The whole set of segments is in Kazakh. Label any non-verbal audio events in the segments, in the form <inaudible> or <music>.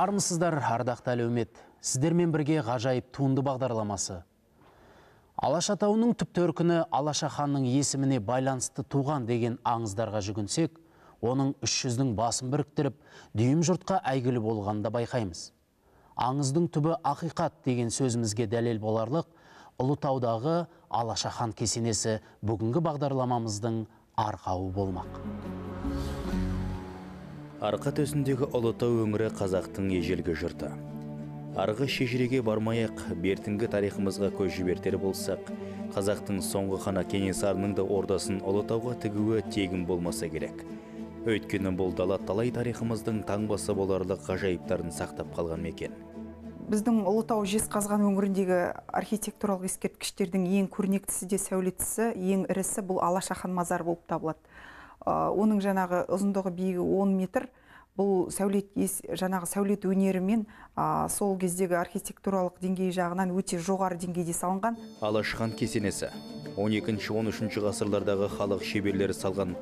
армысыздар ардақты әлеумет сіздермен бірге ғажайып туынды бағдарламасы алаша тауының түп төркіні алаша ханның есіміне байланысты туған деген аңыздарға жүгінсек оның үш жүздің басын біріктіріп дүйім жұртқа әйгілі болғанын да байқаймыз аңыздың түбі ақиқат деген сөзімізге дәлел боларлық ұлытаудағы алаша хан кесенесі бүгінгі бағдарламамыздың арқауы болмақ арқа төсіндегі ұлытау өңірі қазақтың ежелгі жұрты арғы шежіреге бармайық бертінгі тарихымызға көз жібертер болсақ қазақтың соңғы ханы кенесарының да ордасын ұлытауға тігуі тегін болмаса керек өйткені бұл дала талай тарихымыздың таңбасы боларлық ғажайыптарын сақтап қалған мекен біздің ұлытау қазған өңіріндегі архитектуралық ескерткіштердің ең көрнектісі де сәулеттісі ең ірісі бұл алаша хан мазары болып табылады оның жаңағы ұзындығы биігі 10 метр бұл сәулет жаңағы сәулет өнерімен сол кездегі архитектуралық деңгей жағынан өте жоғары деңгейде салынған Алаш хан кесенесі 12-13 ғасырлардағы халық шеберлері салған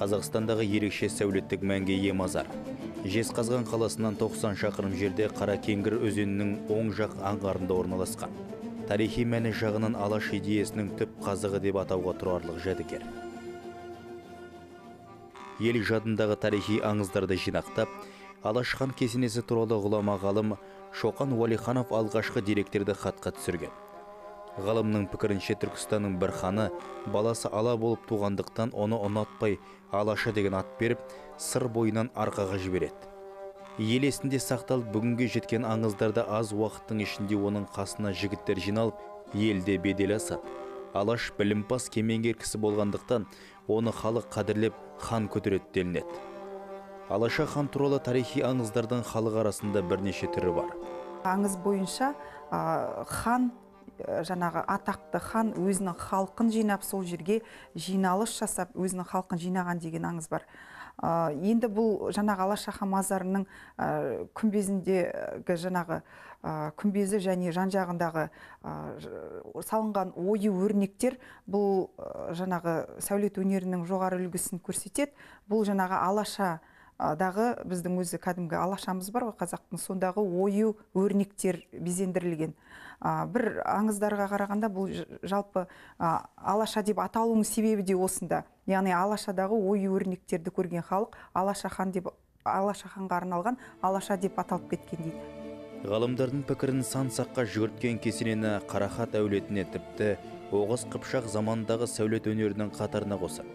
қазақстандағы ерекше сәулеттік мәнге ие мазар жезқазған қаласынан 90 шақырым жерде қара кеңгір өзенінің оң жақ аңғарында орналасқан тарихи мәні жағынан алаш идеясының түп қазығы деп атауға тұрарлық жәдігер ел жадындағы тарихи аңыздарды жинақтап алаш хан кесенесі туралы ғұлама ғалым шоқан уәлиханов алғашқы деректерді хатқа түсірген ғалымның пікірінше түркістанның бір ханы баласы ала болып туғандықтан оны ұнатпай алаша деген ат беріп сыр бойынан арқаға жібереді ел есінде сақталып бүгінге жеткен аңыздарда аз уақыттың ішінде оның қасына жігіттер жиналып елде бедел асады алаш білімпаз кемеңгер кісі болғандықтан оны халық қадірлеп хан көтереді делінеді алаша хан туралы тарихи аңыздардың халық арасында бірнеше түрі бар аңыз бойынша хан э, жаңағы атақты хан өзінің халқын жинап сол жерге жиналыс жасап өзінің халқын жинаған деген аңыз бар енді бұл жаңағы алашаха мазарының күмбезіндегі жаңағы күмбезі және жан жағындағы салынған ойы өрнектер бұл жаңағы сәулет өнерінің жоғары үлгісін көрсетеді бұл жаңағы алаша дағы біздің өзі кәдімгі алашамыз бар ғой қазақтың сондағы ою өрнектер безендірілген бір аңыздарға қарағанда бұл жалпы алаша деп аталуының себебі де осында яғни алашадағы ою өрнектерді көрген халық алаша хан деп алаша ханға арналған алаша деп аталып кеткен дейді ғалымдардың пікірін сан саққа жүгірткен кесенені қарахат әулетіне тіпті оғыз қыпшақ замандағы сәулет өнерінің қатарына қосады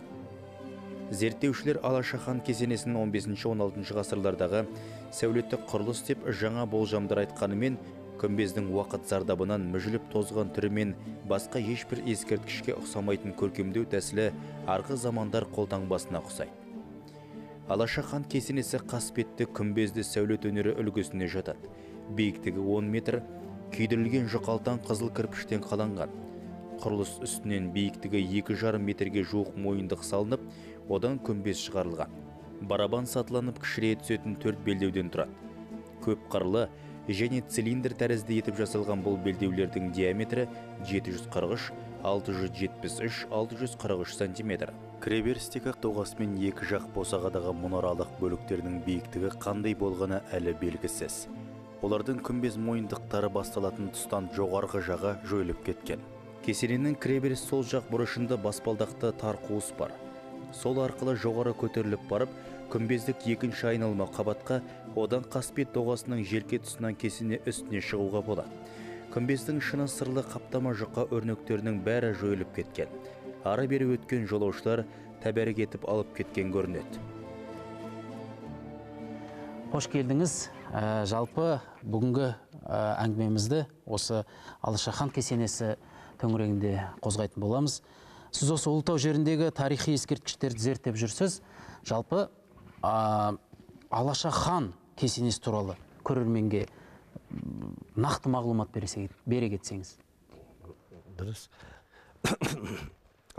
зерттеушілер алаша хан кесенесін 15-16 ғасырлардағы сәулетті құрылыс деп жаңа болжамдар айтқанымен күмбездің уақыт зардабынан мүжіліп тозған түрі мен басқа ешбір ескерткішке ұқсамайтын көркемдеу тәсілі арғы замандар қолтаңбасына ұқсайды алаша хан кесенесі қасбетті күмбезді сәулет өнері үлгісіне жатады биіктігі 10 метр күйдірілген жұқалтан қызыл кірпіштен қаланған құрылыс үстінен биіктігі 2,5 метрге жоқ мойындық салынып одан күмбез шығарылған барабан сатыланып кішірейе түсетін төрт белдеуден тұрады көп қырлы және цилиндр тәрізді етіп жасалған бұл белдеулердің диаметрі 743 673 643 сантиметр кіреберістегі тоғасымен екі жақ босағадағы мұнаралық бөліктерінің биіктігі қандай болғаны әлі белгісіз олардың күмбез мойындықтары басталатын тұстан жоғарғы жаға жойылып кеткен Кесерінің кіреберіс сол жақ бұрышында баспалдақты тар қуыс бар сол арқылы жоғары көтеріліп барып күмбездік екінші айналма қабатқа одан қасбет тоғасының желке тұсынан кесене үстіне шығуға болады күмбездің шыны сырлы қаптама жұқа өрнектерінің бәрі жойылып кеткен ары бері өткен жолаушылар тәбәрік етіп алып кеткен көрінеді қош келдіңіз ә, жалпы бүгінгі ә, әңгімемізді осы хан кесенесі төңірегінде қозғайтын боламыз сіз осы ұлытау жеріндегі тарихи ескерткіштерді зерттеп жүрсіз жалпы ә, алаша хан кесенесі туралы көрерменге нақты мағлұмат бере кетсеңіз дұрыс <coughs>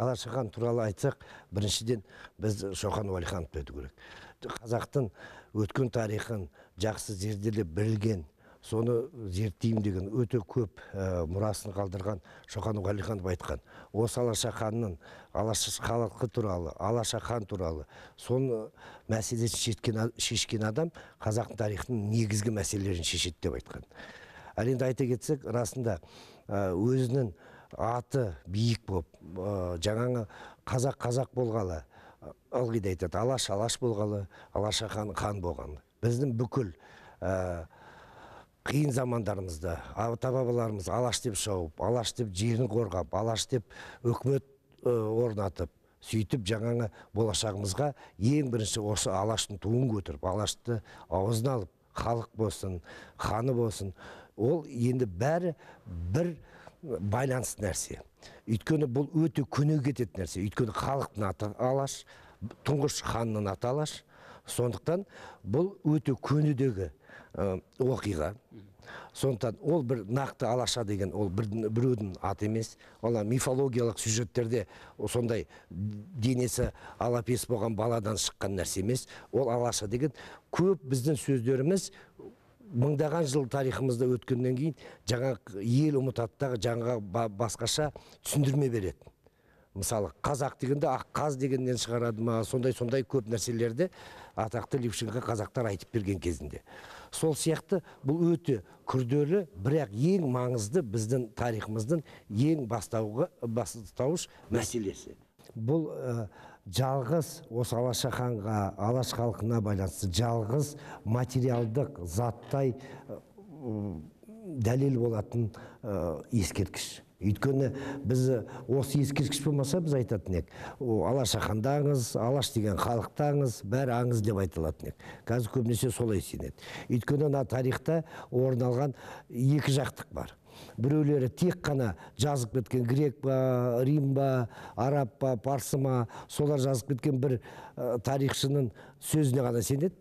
алаша хан туралы айтсақ біріншіден біз шоқан уәлихановты айту керек қазақтың өткен тарихын жақсы зерделеп білген соны зерттеймін деген өте көп э, мұрасын қалдырған шоқан уәлиханов айтқан осы алаша ханның алаш халқы туралы алаша хан туралы соны мәселесін шешкен, шешкен адам қазақтың тарихының негізгі мәселелерін шешеді деп айтқан ал енді айта кетсек расында э, өзінің аты биік болып ә, э, жаңағы қазақ қазақ болғалы ылғи да айтады алаш алаш болғалы алаша хан хан болған біздің бүкіл қиын замандарымызда ата бабаларымыз алаш деп шауып алаш деп жерін қорғап алаш деп үкімет орнатып сөйтіп жаңағы болашағымызға ең бірінші осы алаштың туын көтеріп алашты аузына алып халық болсын ханы болсын ол енді бәрі бір байланысты нәрсе өйткені бұл өте көне кететін нәрсе өйткені халықтың аты алаш тұңғыш ханның аты алаш сондықтан бұл өте көнедегі Э, оқиға сондықтан ол бір нақты алаша деген ол біреудің аты емес ол мифологиялық сюжеттерде сондай денесі алапес болған баладан шыққан нәрсе емес ол алаша деген көп біздің сөздеріміз мыңдаған жыл тарихымызда өткеннен кейін жаңа ел ұмытады дағы жаңа басқаша түсіндірме береді мысалы қазақ дегенде ақ қаз дегеннен шығарады ма сондай сондай көп нәрселерді атақты лившинға қазақтар айтып берген кезінде сол сияқты бұл өте күрделі бірақ ең маңызды біздің тарихымыздың ең бастауғы бастауыш мәселесі бұл ә, жалғыз осы алаша ханға алаш халқына байланысты жалғыз материалдық заттай ә, дәлел болатын ә, ескерткіш өйткені біз э, осы ескерткіш болмаса біз айтатын едік алаш аханда аңыз алаш деген халықта аңыз бәрі аңыз деп айтылатын еді қазір көбінесе солай сенеді өйткені мына тарихта орын алған екі жақтық бар біреулері тек қана жазып кеткен грек па рим ба араб па парсы ма солар жазып кеткен бір ә, тарихшының сөзіне ғана сенеді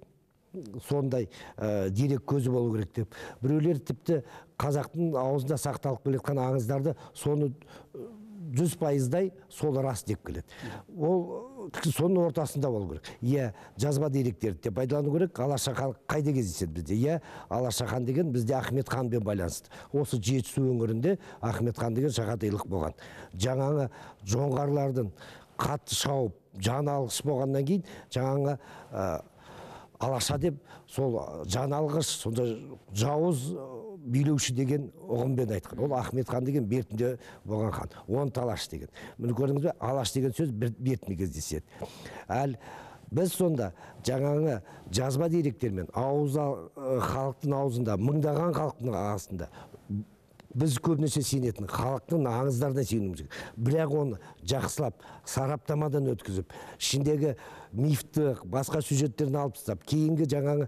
сондай ә, дерек көзі болу керек деп біреулер тіпті қазақтың аузында сақталып келе жатқан аңыздарды соны э, жүз пайыздай сол рас деп келеді ол э, соның ортасында болу керек иә жазба деректерді де пайдалану керек алаша хан қайда кездеседі бізде иә алаша хан деген бізде ахмет ханмен байланысты осы жетісу өңірінде Ахмет хан деген шағатайлық болған жаңағы жоңғарлардың қатты шауып жан алғыш болғаннан кейін жаңағы алаша деп сол жан алғыш сонда жауыз билеуші деген ұғыммен айтқан ол Ахмет хан деген бертінде болған хан он талаш деген міне көрдіңіз бе алаш деген сөз бертінде кездеседі әл біз сонда жаңағы жазба деректермен ауыз халықтың аузында мыңдаған халықтың арасында біз көбінесе сенетін халықтың аңыздарына сенуіміз керек бірақ оны жақсылап сараптамадан өткізіп ішіндегі мифті басқа сюжеттерін алып тастап кейінгі жаңағы ә,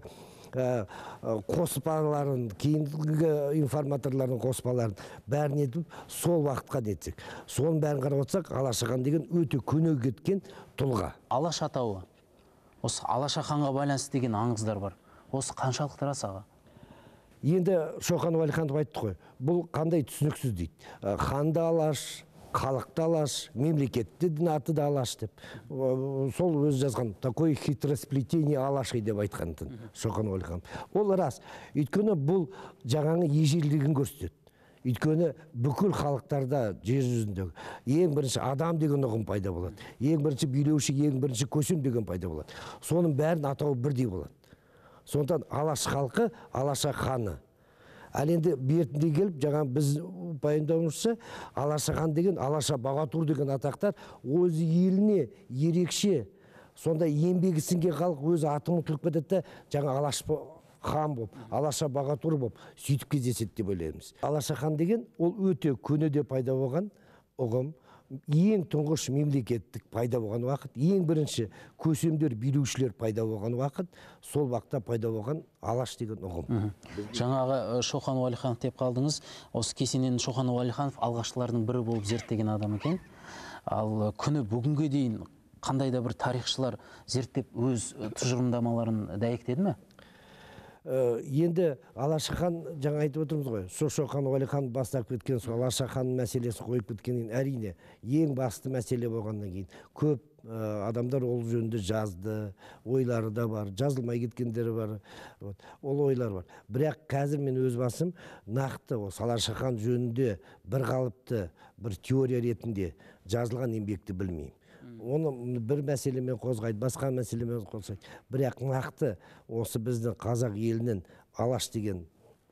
ә қоспаларын кейінгі информаторлардың қоспаларын бәрін етіп сол уақытқа нетсек соның бәрін қарап отырсақ алашахан деген өте көне кеткен тұлға алаш атауы осы алаша ханға байланысты деген аңыздар бар осы қаншалықты рас аға енді шоқан уәлиханов айтты ғой бұл қандай түсініксіз дейді ханды алаш халықты алаш мемлекеттің аты да алаш деп сол өзі жазған такое хитросплетение алаши деп айтқан шоқан уәлиханов ол рас өйткені бұл жаңағы ежелдігін көрсетеді өйткені бүкіл халықтарда жер жүзіндегі ең бірінші адам деген ұғым пайда болады ең бірінші билеуші ең бірінші көсем деген пайда болады соның бәрін атауы бірдей болады сондықтан алаш халқы алаша ханы ал енді бертінде келіп жаңа біз пайымдауымызша алаша хан деген алаша бағатур деген атақтар өз еліне ерекше сондай еңбегі сіңген халық өзі аты ұмытылып кетеді да жаңа алаш хан болып алаша бағатур болып сөйтіп кездеседі деп ойлаймыз алаша хан деген ол өте көне де пайда болған ұғым ең тұңғыш мемлекеттік пайда болған уақыт ең бірінші көсемдер билеушілер пайда болған уақыт сол уақытта пайда болған алаш деген ұғым жаңағы шоқан уәлиханов деп қалдыңыз осы кесенені шоқан уәлиханов алғашқылардың бірі болып зерттеген адам екен ал күні бүгінге дейін қандай да бір тарихшылар зерттеп өз тұжырымдамаларын дәйектеді ме Э, енді алаша хан жаңа айтып отырмыз ғой сол шоқан уәлихан бастап кеткен сол алаша хан мәселесін қойып кеткеннен әрине ең басты мәселе болғаннан кейін көп э, адамдар ол жөнінде жазды ойлары да бар жазылмай кеткендері бар вот ол ойлар бар бірақ қазір мен өз басым нақты осы алаша хан жөнінде бір қалыпты бір теория ретінде жазылған еңбекті білмеймін оны бір мәселемен қозғайды басқа мәселемен қозғайды бірақ нақты осы біздің қазақ елінен алаш деген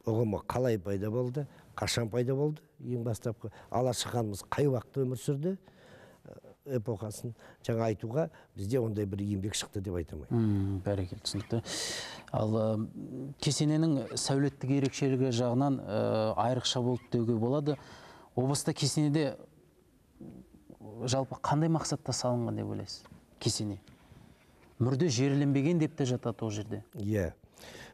ұғымы қалай пайда болды қашан пайда болды ең бастапқы алаш ханымыз қай уақытта өмір сүрді э, эпохасын жаңа айтуға бізде ондай бір еңбек шықты деп айта алмаймын бәрекелді түсінікті ал кесененің сәулеттік ерекшелігі жағынан ә, айрықша болды деуге болады облыста кесенеде жалпы қандай мақсатта салынған деп ойлайсыз кесене мүрде жерленбеген деп те жатады ол жерде иә yeah.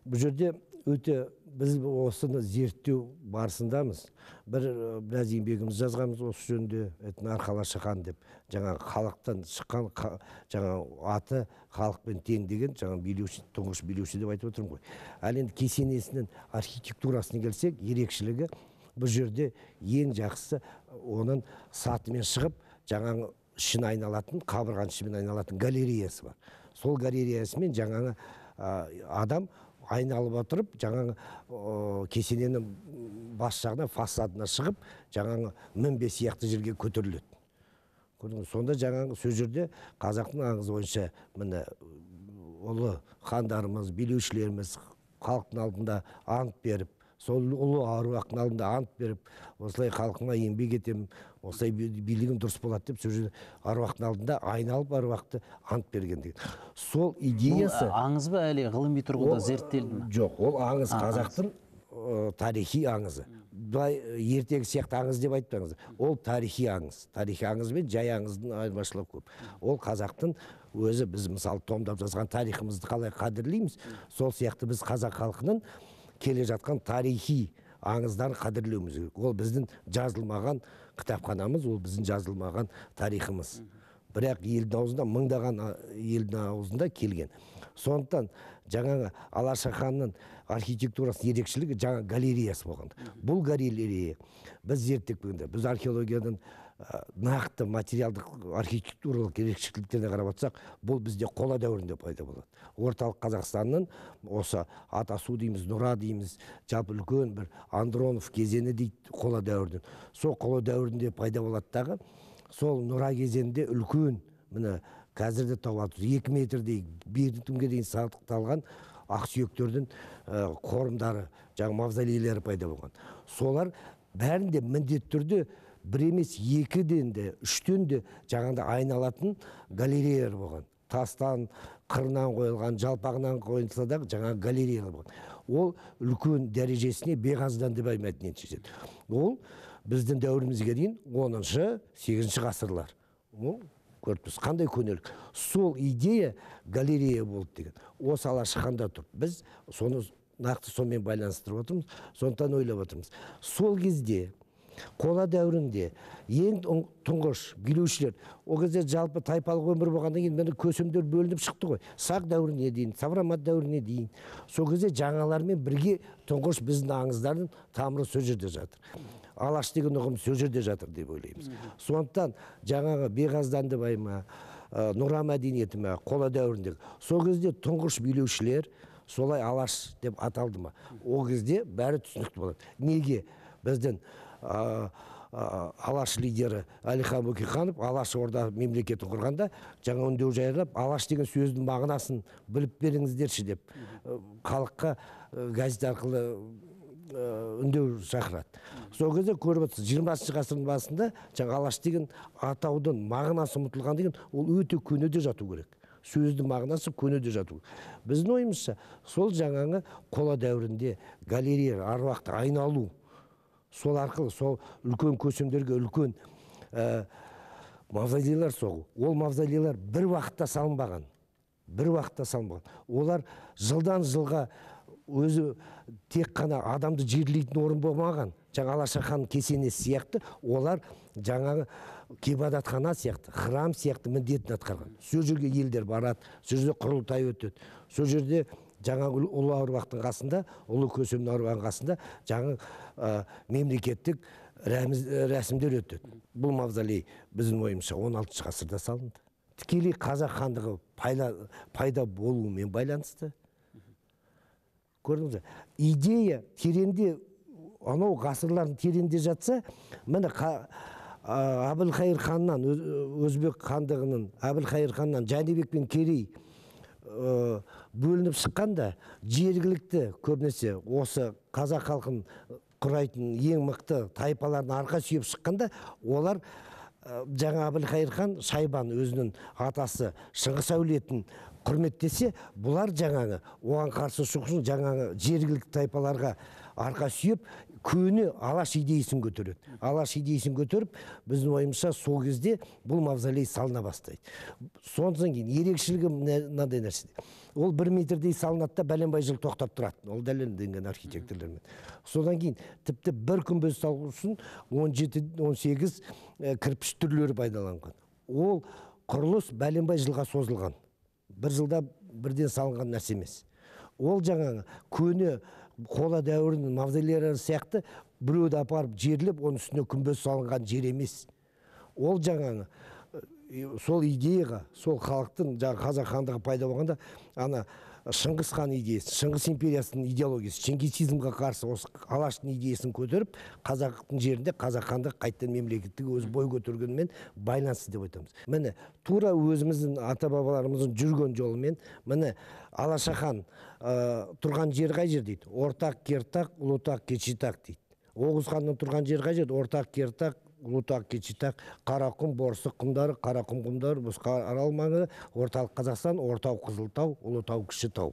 бұл жерде өте біз осыны зерттеу барысындамыз бір біраз еңбегіміз жазғанбыз осы жөнінде арқала шыққан деп жаңа халықтан шыққан қа, жаңа аты халықпен тең деген жаңа билеуші тұңғыш билеуші деп айтып отырмын ғой ал енді кесенесінің архитектурасына келсек ерекшелігі бұл жерде ең жақсысы оның сатымен шығып жаңағы ішін айналатын қабырғаның ішімен айналатын галереясы бар сол галереясымен жаңағы адам айналып отырып жаңағы ә, кесененің бас жағынан фасадына шығып жаңағы мінбе сияқты жерге көтеріледі көрдіңіз сонда жаңағы сол жерде қазақтың аңызы бойынша міне ұлы хандарымыз билеушілеріміз халықтың алдында ант беріп сол ұлы аруақтың алдында ант беріп осылай халқыма еңбек етемін осылай билігім дұрыс болады деп сол жерде аруақтың алдында айналып аруақты ант берген деген сол идеясы аңыз ба әлде ғылыми тұрғыда зерттелді ме жоқ ол аңыз қазақтың тарихи аңызы былай ертегі сияқты аңыз деп айтпаңыз ол тарихи аңыз тарихи аңыз мен жай аңыздың айырмашылығы көп ол қазақтың өзі біз мысалы томдап жазған тарихымызды қалай қадірлейміз сол сияқты біз қазақ халқының келе жатқан тарихи аңыздарын қадірлеуіміз керек ол біздің жазылмаған кітапханамыз ол біздің жазылмаған тарихымыз бірақ елдің аузында мыңдаған елдің аузында келген сондықтан жаңағы алаша ханның архитектурасының ерекшелігі жаңа галереясы болған бұл галерея біз зерттеп біз археологиядан Э, нақты материалдық архитектуралық ерекшеліктеріне қарап отырсақ бұл бізде қола дәуірінде пайда болады орталық қазақстанның осы атасу дейміз нұра дейміз жалпы үлкен бір андронов кезеңі дейді қола дәуірдің сол қола дәуірінде пайда болады дағы сол нұра кезеңінде үлкен міне қазірде табылады екі метрдей бертімге дейін сақталған ақсүйектердің э, қорымдары жаңағы мавзолейлері пайда болған солар бәрінде міндетті түрде бір емес екіден де үштен де жаңағыдай айналатын галереялар болған тастан қырынан қойылған жалпағынан қойылса да жаңағы галереялар болған ол үлкен дәрежесіне деп мәдениет жетеді ол біздің дәуірімізге дейін оныншы сегізінші ғасырлар ол тұрсыз қандай көнелік сол идея галерея болды деген осы ала шыққанда тұр біз соны нақты сонымен байланыстырып отырмыз сондықтан ойлап отырмыз сол кезде қола дәуірінде ең тұңғыш билеушілер ол кезде жалпы тайпалық өмір болғаннан кейін міне көсемдер бөлініп шықты ғой сақ дәуіріне дейін саврамат дәуіріне дейін сол кезде жаңалармен бірге тұңғыш біздің аңыздардың тамыры сол жерде жатыр алаш деген ұғым сол жерде жатыр деп ойлаймыз сондықтан жаңағы бейғазданды бай ма ә, нұра мәдениеті ма қола дәуіріндегі сол кезде тұңғыш билеушілер солай алаш деп аталды ма ол кезде бәрі түсінікті болады неге біздің алаш лидері әлихан бөкейханов алаш орда мемлекетін құрғанда жаңа үндеу жариялап алаш деген сөздің мағынасын біліп беріңіздерші деп халыққа газет арқылы үндеу шақырады сол кезде көріп отырсыз жиырмасыншы ғасырдың басында жаңа алаш деген атаудың мағынасы ұмытылған деген ол өте көнеде жату керек сөздің мағынасы көнеде жату біздің ойымызша сол жаңағы қола дәуірінде галерея аруақты айналу сол арқылы сол үлкен көсемдерге үлкен ә, мавзолейлар соғу ол мавзолейлар бір уақытта салынбаған бір уақытта салынбаған олар жылдан жылға өзі тек қана адамды жерлейтін орын болмаған жаңа алаша хан кесенесі сияқты олар жаңағы ғибадатхана сияқты храм сияқты міндетін атқарған сол жерге елдер барады сол жерде құрылтай өтеді сол жерде жаңағы ұлы аруақтың қасында ұлы көсемнің аруағының қасында жаңа ә, мемлекеттік э, рәсімдер өтеді бұл мавзолей біздің ойымызша 16 ғасырда салынды тікелей қазақ хандығы пайда, пайда болуымен байланысты көрдіңіз идея тереңде анау ғасырлардың тереңде жатса міне әбілқайыр ханнан өзбек хандығының әбілқайыр ханнан жәнібек пен керей э, бөлініп шыққанда жергілікті көбінесе осы қазақ халқын құрайтын ең мықты тайпалардың арқа сүйеп шыққанда олар ә, жаңа әбілқайыр хан шайбан өзінің атасы шыңғыс әулетін құрметтесе бұлар жаңағы оған қарсы шығу үшін жаңағы жергілікті тайпаларға арқа сүйеп көне алаш идеясын көтереді алаш идеясын көтеріп біздің ойымызша сол кезде бұл мавзолей салына бастайды содан кейін ерекшелігі мынандай нәрседе ол бір метрдей салынады да бәленбай жыл тоқтап тұрады ол дәлелденген архитекторлармен содан кейін тіпті бір күмбез салу үшін он жеті он сегіз э, кірпіш түрлері пайдаланған ол құрылыс бәленбай жылға созылған бір жылда бірден салынған нәрсе емес ол жаңағы көне қола дәуірінің мавзолейлері сияқты біреуді апарып жерлеп оның үстіне күмбез салынған жер емес ол жаңағы сол идеяға сол халықтың жаңағы қазақ хандығы пайда болғанда ана шыңғыс хан идеясы шыңғыс империясының идеологиясы чингисизмға қарсы осы алаштың идеясын көтеріп қазақтың жерінде қазақ хандығы қайтадан мемлекеттік өз бой көтергенімен байланысты деп айтамыз міне тура өзіміздің ата бабаларымыздың жүрген жолымен міне алаша хан Э, тұрған жері қай жер дейді ортақ кертақ ұлытақ кечитақ дейді оғыз ханның тұрған жері қай жер ортақ кертақ ұлытақ кечитақ қарақұм борсық құмдары қарақұм құмдары бұсқа арал маңы орталық қазақстан ортау қызылтау ұлытау кішітау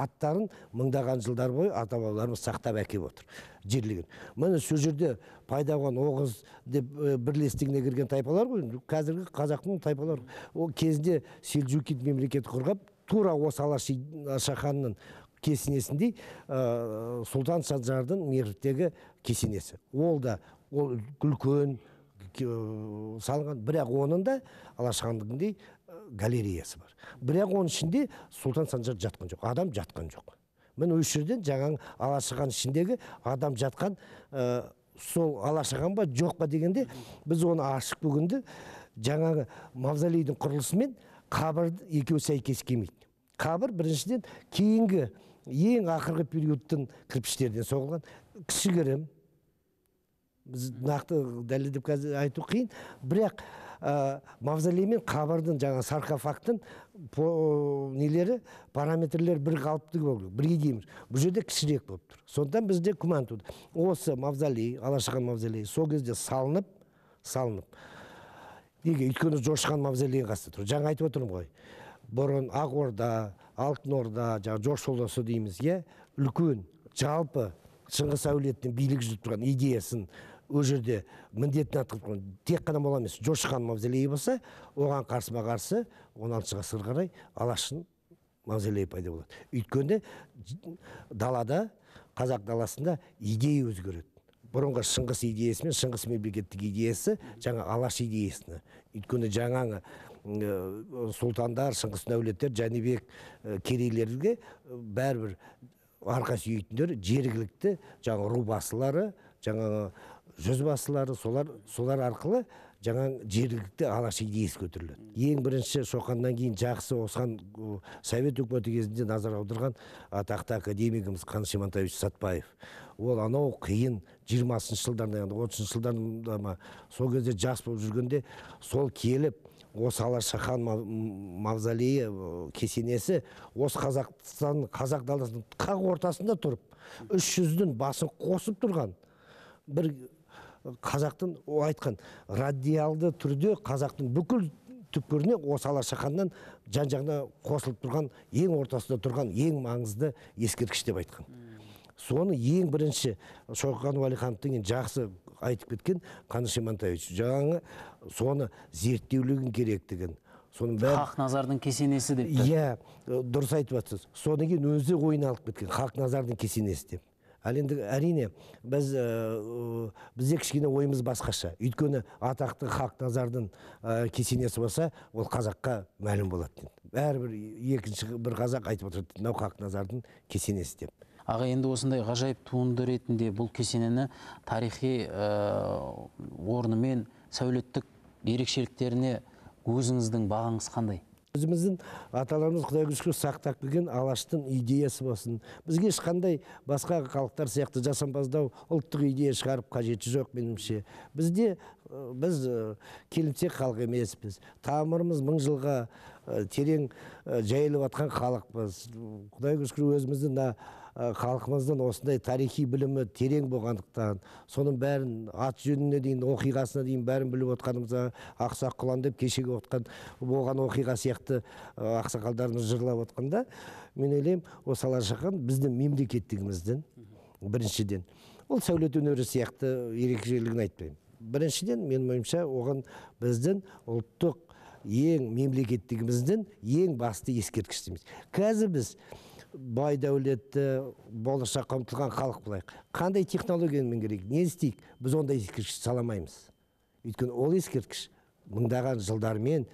аттарын мыңдаған жылдар бойы ата бабаларымыз сақтап әкеліп отыр жерлеген міне сол жерде пайда болған оғыз деп э, бірлестігіне кірген тайпалар ғой қазіргі қазақтың тайпалары ол кезінде селжукид мемлекеті құрғап тура осы алаш шаханның кесенесіндей ә, сұлтан саджардың мервтегі кесенесі ол да ол үлкен э, салынған бірақ оның да алаш э, галереясы бар бірақ оның ішінде сұлтан санжар жатқан жоқ адам жатқан жоқ міне осы жерден жаңағы ішіндегі адам жатқан ә, сол Алашаған ба жоқ па дегенде біз оны ашып бүгінде жаңағы мавзолейдің құрылысымен қабір екеуі сәйкес келмейді қабір біріншіден кейінгі ең ақырғы периодтың кірпіштерден соғылған кішігірім біз нақты дәлелдеп қазір айту қиын бірақ ә, мавзолей мен қабірдің жаңа саркофагтың нелері параметрлер бір қалыпты болу керек бірге дейміз бұл жерде кішірек болып тұр сондықтан бізде күмән туды осы мавзолей алаша мавзолейі сол кезде салынып салынып неге өйткені жошы хан мавзолейге қасында тұр жаңа айтып отырмын ғой бұрын ақ орда алтын орда жаңағы жошы ордасы дейміз иә үлкен жалпы шыңғыс әулетінің билік жүріп тұрған идеясын ол жерде міндетін атқарып тұрған тек қана бола емес жошы хан мавзолейі болса оған қарсыма қарсы он алтыншы ғасырға қарай алашын мавзолейі пайда болады өйткені далада қазақ даласында идея өзгереді бұрынғы шыңғыс идеясы мен шыңғыс мемлекеттік идеясы жаңа алаш идеясына өйткені жаңағы э, сұлтандар шыңғыс дәулеттер жәнібек э, керейлерге э, бәрібір арқа сүйейтіндер жергілікті жаңа басылары жаңағы жүзбасылары солар солар арқылы жаңа жергілікті алаш идеясы көтеріледі ең бірінші шоқаннан кейін жақсы осыған совет үкіметі кезінде назар аударған атақты академигіміз қаныш имантаевич сатпаев ол анау қиын жиырмасыншы жылдарда енді отызыншы жылдарда ма сол кезде жас болып жүргенде сол келіп осы алаша хан мавзолейі кесенесі осы қазақстан қазақ даласының қақ ортасында тұрып үш жүздің басын қосып тұрған бір қазақтың ол айтқан радиалды түрде қазақтың бүкіл түкпіріне осы алаша ханнан жан жағына қосылып тұрған ең ортасында тұрған ең маңызды ескерткіш деп айтқан соны ең бірінші шоқан уәлихановтың жақсы айтып кеткен қаныш имантаевич жаңағы соны зерттеулігін керектігін соның бәрі хақ назардың кесенесі деп иә дұрыс айтып жатсыз содан кейін өзі ойына алып кеткен хақ назардың кесенесі деп ал енді әрине біз ә, бізде кішкене ойымыз басқаша өйткені атақты хақназардың ә, кесенесі болса ол қазаққа мәлім болады бәрібір екінші бір қазақ айтып отырады мынау хақ кесенесі деп аға енді осындай ғажайып туынды ретінде бұл кесенені тарихи ә, орнымен сәулеттік ерекшеліктеріне өзіңіздің бағаңыз қандай өзіміздің аталарымыз құдай шүкір сақтап келген алаштың идеясы болсын бізге ешқандай басқа халықтар сияқты жасампаздау ұлттық идея шығарып қажеті жоқ меніңше бізде э, біз э, келімсек халық емеспіз тамырымыз мың жылға терең жайылып жатқан халықпыз құдайға шүкір өзіміздің Э, халқымыздың осындай тарихи білімі терең болғандықтан соның бәрін ат жөніне дейін оқиғасына дейін бәрін біліп отқанымызға ақсақ құлан деп кешегі отқан болған оқиға сияқты э, ақсақалдарымыз жырлап отқанда мен ойлаймын осы ала шақан біздің мемлекеттігіміздің біріншіден ол сәулет өнері сияқты ерекшелігін айтпаймын біріншіден менің ойымша оған біздің ұлттық ең мемлекеттігіміздің ең басты ескерткішіміз қазір біз бай дәулетті болашақ қамтылған халық болайық қандай технологияны меңгерейік не істейік біз ондай ескерткіш саламаймыз өйткені ол ескерткіш мыңдаған жылдармен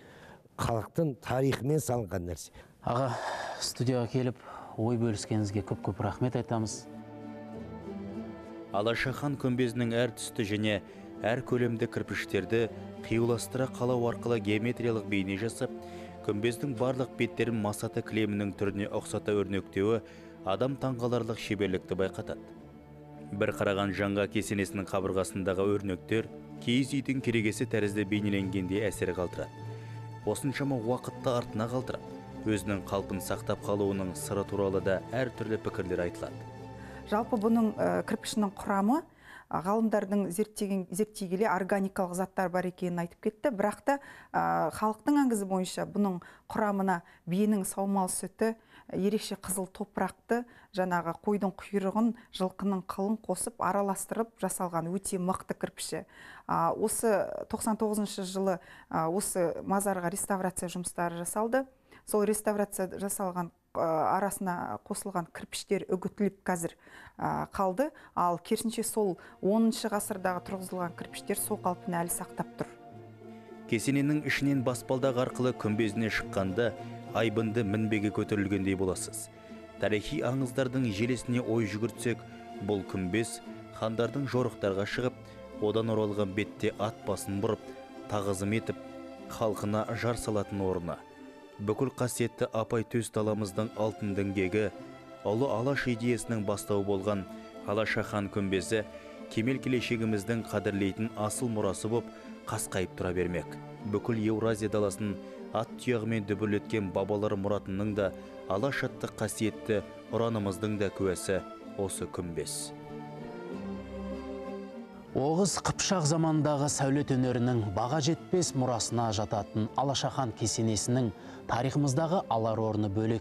халықтың тарихымен салынған нәрсе аға студияға келіп ой бөліскеніңізге көп көп рахмет айтамыз алашахан күмбезінің әр түсті және әр көлемді кірпіштерді қиюластыра қалау арқылы геометриялық бейне жасап күмбездің барлық беттерін масаты кілемінің түріне ұқсата өрнектеуі адам таңғаларлық шеберлікті байқатады бір қараған жаңға кесенесінің қабырғасындағы өрнектер киіз үйдің керегесі тәрізді бейнеленгенде әсер қалдырады осыншама уақытты артына қалдырып өзінің қалпын сақтап қалуының сыры туралы да әртүрлі пікірлер айтылады жалпы бұның кірпішінің құрамы ғалымдардың зерттеген зерттей келе органикалық заттар бар екенін айтып кетті бірақ та халықтың әңгізі бойынша бұның құрамына биенің саумал сүті ерекше қызыл топырақты жаңағы қойдың құйрығын жылқының қылын қосып араластырып жасалған өте мықты кірпіші осы 99 жылы осы мазарға реставрация жұмыстары жасалды сол реставрация жасалған арасына қосылған кірпіштер үгітіліп қазір қалды ал керісінше сол 10 ғасырдағы тұрғызылған кірпіштер сол қалпын әлі сақтап тұр кесененің ішінен баспалдақ арқылы күмбезіне шыққанда айбынды мінбеге көтерілгендей боласыз тарихи аңыздардың желесіне ой жүгіртсек бұл күмбез хандардың жорықтарға шығып одан оралған бетте ат басын бұрып тағызым етіп халқына жар салатын орны бүкіл қасиетті апай төз таламыздың алтын діңгегі ұлы алаш идеясының бастауы болған алаша хан күмбезі кемел келешегіміздің қадірлейтін асыл мұрасы боп қасқайып тұра бермек бүкіл еуразия даласын ат тұяғымен дүбірлеткен бабалар мұратының да алаш атты қасиетті ұранымыздың да куәсі осы күмбез Оғыз Қыпшақ замандағы сәулет өнерінің баға жетпес мұрасына жататын Алашахан кесенесінің тарихымыздағы алар орны бөлек.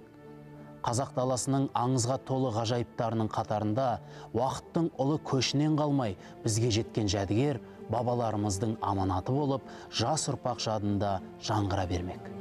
Қазақ даласының аңызға толы ғажайыптарының қатарында уақыттың ұлы көшінен қалмай бізге жеткен жәдігер бабаларымыздың аманаты болып, жас ұрпақ жадында жаңғыра бермек.